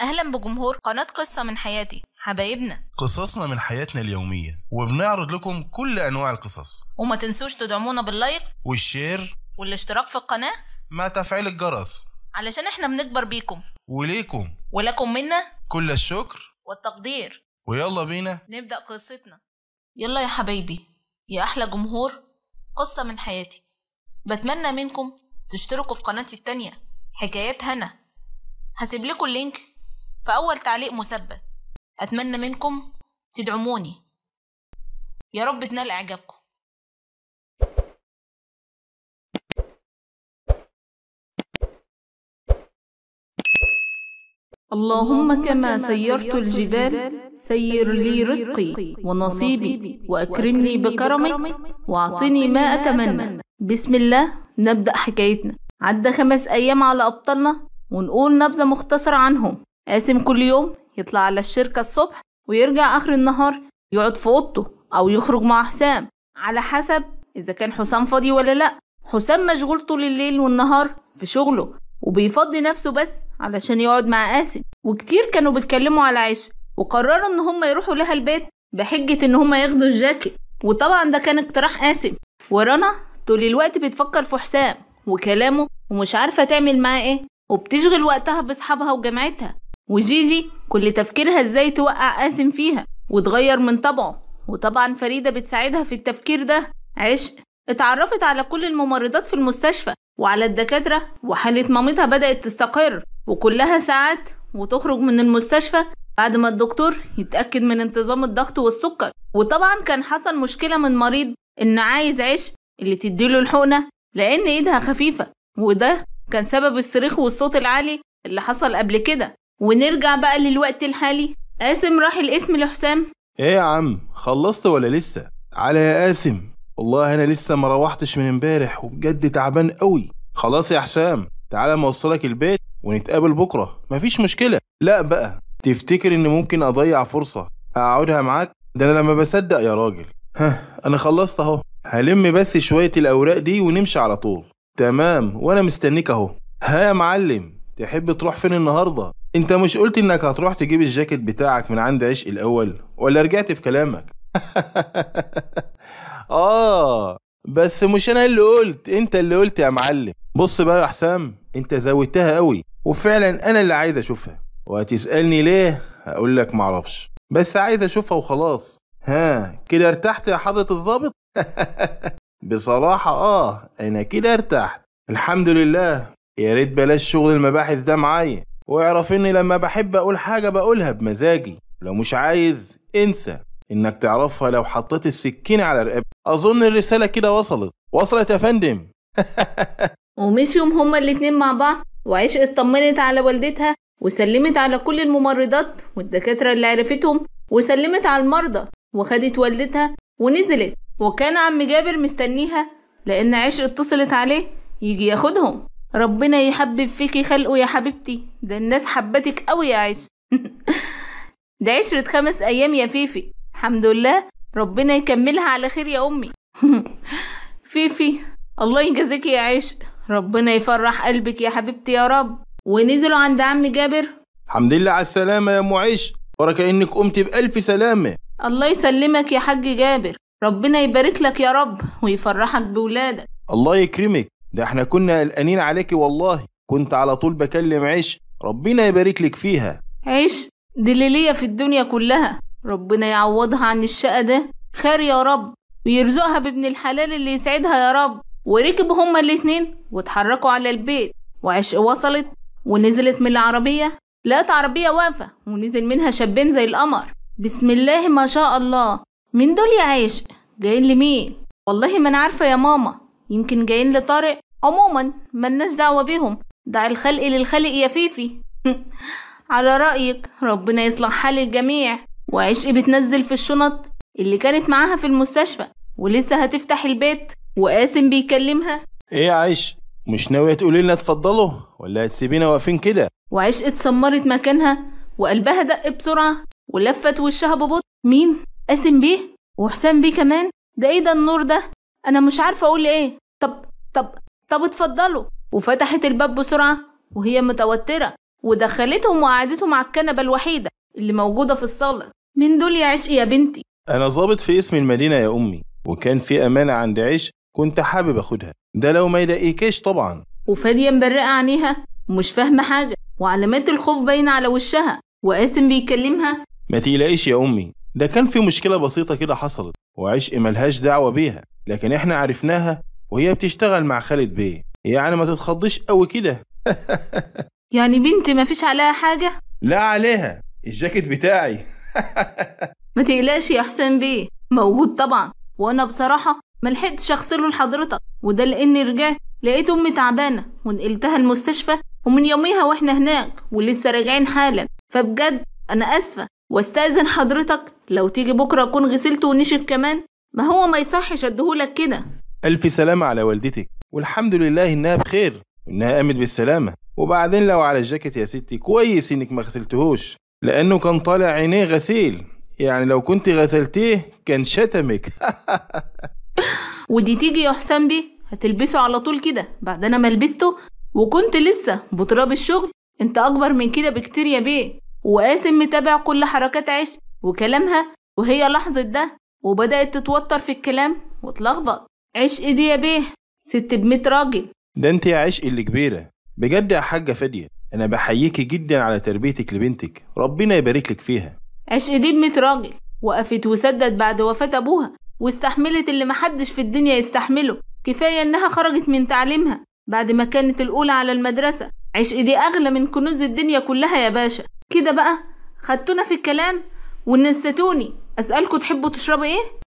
أهلا بجمهور قناة قصة من حياتي حبايبنا قصصنا من حياتنا اليومية وبنعرض لكم كل أنواع القصص وما تنسوش تدعمونا باللايك والشير والاشتراك في القناة مع تفعيل الجرس علشان احنا بنكبر بيكم وليكم ولكم منا كل الشكر والتقدير ويلا بينا نبدأ قصتنا يلا يا حبايبي يا أحلى جمهور قصة من حياتي بتمنى منكم تشتركوا في قناتي التانية حكايات هنا هسيب لكم اللينك فأول تعليق مثبت أتمنى منكم تدعموني يا رب تنال إعجابكم اللهم كما سيرت الجبال سير لي رزقي ونصيبي وأكرمني بكرمك وأعطني ما أتمنى بسم الله نبدأ حكايتنا عدى خمس أيام على أبطالنا ونقول نبذة مختصرة عنهم قاسم كل يوم يطلع على الشركة الصبح ويرجع آخر النهار يقعد في أوضته أو يخرج مع حسام على حسب إذا كان حسام فاضي ولا لأ حسام مشغول طول الليل والنهار في شغله وبيفضي نفسه بس علشان يقعد مع قاسم وكتير كانوا بيتكلموا على عيش وقرروا إن هما يروحوا لها البيت بحجة إن هما ياخدوا الجاكيت وطبعا ده كان اقتراح قاسم ورنا طول الوقت بتفكر في حسام وكلامه ومش عارفة تعمل معاه ايه وبتشغل وقتها بأصحابها وجامعتها وجيجي كل تفكيرها ازاي توقع قاسم فيها وتغير من طبعه وطبعا فريدة بتساعدها في التفكير ده عشق اتعرفت على كل الممرضات في المستشفى وعلى الدكاترة وحالة مامتها بدأت تستقر وكلها ساعات وتخرج من المستشفى بعد ما الدكتور يتأكد من انتظام الضغط والسكر وطبعا كان حصل مشكلة من مريض إن عايز عشق اللي تديله الحقنة لأن إيدها خفيفة وده كان سبب الصريخ والصوت العالي اللي حصل قبل كده ونرجع بقى للوقت الحالي قاسم راح الاسم لحسام ايه يا عم خلصت ولا لسه على يا قاسم والله انا لسه ما روحتش من امبارح وبجد تعبان قوي خلاص يا حسام تعالى ما اوصلك البيت ونتقابل بكره مفيش مشكله لا بقى تفتكر ان ممكن اضيع فرصه اقعدها معاك ده انا لما بصدق يا راجل ها انا خلصت اهو هلم بس شويه الاوراق دي ونمشي على طول تمام وانا مستنيك اهو ها يا معلم تحب تروح فين النهارده انت مش قلت انك هتروح تجيب الجاكيت بتاعك من عند عشق الاول ولا رجعت في كلامك اه بس مش انا اللي قلت انت اللي قلت يا معلم بص بقى يا حسام انت زودتها قوي وفعلا انا اللي عايز اشوفها وهتسالني ليه هقول لك معرفش بس عايز اشوفها وخلاص ها كده ارتحت يا حضره الظابط بصراحه اه انا كده ارتحت الحمد لله يا ريت بلاش شغل المباحث ده معايا واعرف اني لما بحب اقول حاجة بقولها بمزاجي لو مش عايز انسى انك تعرفها لو حطيت السكين على رقبتك اظن الرسالة كده وصلت وصلت يا فندم ومشيهم هما الاتنين مع بعض وعشق اطمنت على والدتها وسلمت على كل الممرضات والدكاترة اللي عرفتهم وسلمت على المرضى وخدت والدتها ونزلت وكان عم جابر مستنيها لأن عشق اتصلت عليه يجي ياخدهم ربنا يحبب فيكي خلقه يا حبيبتي ده الناس حبتك قوي يا عيش ده عشرة خمس أيام يا فيفي الحمد لله ربنا يكملها على خير يا أمي فيفي الله يجازيكي يا عيش ربنا يفرح قلبك يا حبيبتي يا رب ونزلوا عند عم جابر الحمد لله على السلامة يا أم عيش بركة إنك قمت بألف سلامة الله يسلمك يا حاج جابر ربنا يبارك لك يا رب ويفرحك بولادك الله يكرمك ده احنا كنا قلقانين عليكي والله كنت على طول بكلم عيش ربنا يبارك لك فيها عيش دي اللي ليا في الدنيا كلها ربنا يعوضها عن الشقة ده خير يا رب ويرزقها بابن الحلال اللي يسعدها يا رب وركب هما الاتنين واتحركوا على البيت وعشق وصلت ونزلت من العربية لقت عربية واقفة ونزل منها شابين زي القمر بسم الله ما شاء الله من دول يا عشق جايين لمين والله ما انا عارفة يا ماما يمكن جايين لطارق عموما ملناش دعوة بيهم دع الخلق للخلق يا فيفي على رأيك ربنا يصلح حال الجميع وعشق بتنزل في الشنط اللي كانت معاها في المستشفى ولسه هتفتح البيت وقاسم بيكلمها ايه يا عيش مش ناوية تقولي لنا اتفضلوا ولا هتسيبينا واقفين كده وعشق اتسمرت مكانها وقلبها دق بسرعة ولفت وشها ببطء مين قاسم بيه وحسام بيه كمان ده ايه ده النور ده انا مش عارفه اقول ايه طب طب طب اتفضلوا وفتحت الباب بسرعه وهي متوتره ودخلتهم وقعدتهم على الكنبه الوحيده اللي موجوده في الصاله مين دول يا عشق يا بنتي انا ظابط في اسم المدينه يا امي وكان في امانه عند عشق كنت حابب اخدها ده لو ما يلاقيكيش طبعا وفاديه مبرقه عينيها ومش فاهمه حاجه وعلامات الخوف باينه على وشها وقاسم بيكلمها ما تقلقيش يا امي ده كان في مشكله بسيطه كده حصلت وعشق ملهاش دعوه بيها لكن احنا عرفناها وهي بتشتغل مع خالد بيه يعني ما تتخضيش قوي كده يعني بنتي ما فيش عليها حاجة؟ لا عليها الجاكيت بتاعي ما تقلقش يا حسين بيه موجود طبعا وانا بصراحة لحقتش اغسله لحضرتك وده لاني رجعت لقيت امي تعبانة ونقلتها المستشفى ومن يوميها واحنا هناك ولسه راجعين حالا فبجد انا اسفة واستاذن حضرتك لو تيجي بكرة اكون غسلته ونشف كمان ما هو ما يصحش اديهولك كده ألف سلامة على والدتك والحمد لله إنها بخير وإنها قامت بالسلامة وبعدين لو على الجاكيت يا ستي كويس إنك ما غسلتهوش لأنه كان طالع عينيه غسيل يعني لو كنت غسلتيه كان شتمك ودي تيجي يا حسام بيه هتلبسه على طول كده بعد أنا ما لبسته وكنت لسه بتراب الشغل أنت أكبر من كده بكتير يا بيه وقاسم متابع كل حركات عش وكلامها وهي لحظة ده وبدأت تتوتر في الكلام وتلخبط عشق دي يا بيه ست بمية راجل ده انت يا عشق اللي كبيرة بجد يا حاجة فادية أنا بحييكي جدا على تربيتك لبنتك ربنا يبارك لك فيها عشق دي بمية راجل وقفت وسدت بعد وفاة أبوها واستحملت اللي محدش في الدنيا يستحمله كفاية إنها خرجت من تعليمها بعد ما كانت الأولى على المدرسة عشق دي أغلى من كنوز الدنيا كلها يا باشا كده بقى خدتونا في الكلام ونستوني اسالكم تحبوا تشربوا ايه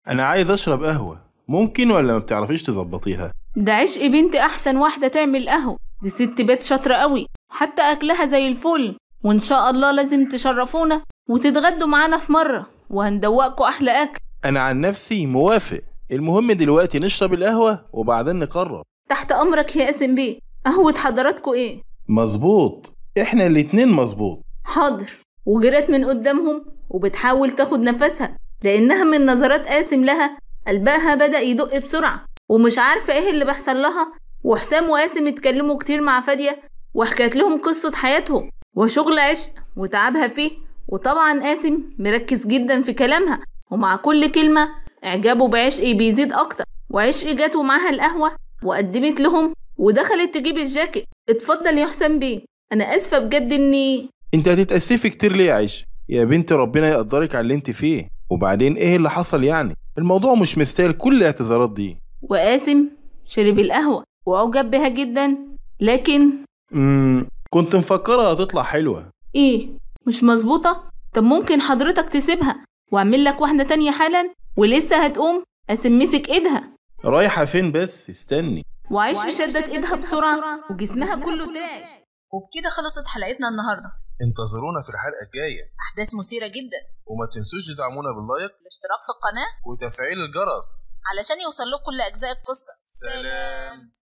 انا عايز اشرب قهوه ممكن ولا ما بتعرفيش تظبطيها ده عشق إيه بنتي احسن واحده تعمل قهوه دي ست بيت شاطره قوي حتى اكلها زي الفل وان شاء الله لازم تشرفونا وتتغدوا معانا في مره وهندوقكوا احلى اكل انا عن نفسي موافق المهم دلوقتي نشرب القهوه وبعدين نقرر تحت امرك يا اسم بيه قهوه حضراتكم ايه مظبوط احنا الاتنين مظبوط حاضر وجرت من قدامهم وبتحاول تاخد نفسها لأنها من نظرات قاسم لها قلبها بدأ يدق بسرعة ومش عارفة إيه اللي بيحصل لها وحسام وقاسم اتكلموا كتير مع فادية وحكيت لهم قصة حياتهم وشغل عشق وتعبها فيه وطبعا قاسم مركز جدا في كلامها ومع كل كلمة إعجابه بعشقي بيزيد أكتر وعشقي جات ومعها القهوة وقدمت لهم ودخلت تجيب الجاكيت اتفضل يا حسام بيه أنا آسفة بجد إني انت هتتأسفي كتير ليه يا عيشة يا بنت ربنا يقدرك على اللي انت فيه وبعدين ايه اللي حصل يعني الموضوع مش مستاهل كل الاعتذارات دي وقاسم شرب القهوة وأعجب بها جدا لكن امم كنت مفكرة هتطلع حلوة ايه مش مظبوطة طب ممكن حضرتك تسيبها واعمل لك واحدة تانية حالا ولسه هتقوم قاسم مسك ايدها رايحة فين بس استني وعيش شدت ايدها بسرعة وجسمها كله تاج وبكده خلصت حلقتنا النهارده انتظرونا في الحلقة الجاية أحداث مثيرة جدا وما تنسوش تدعمونا باللايك والاشتراك في القناة وتفعيل الجرس علشان يوصل لكم كل أجزاء القصة سلام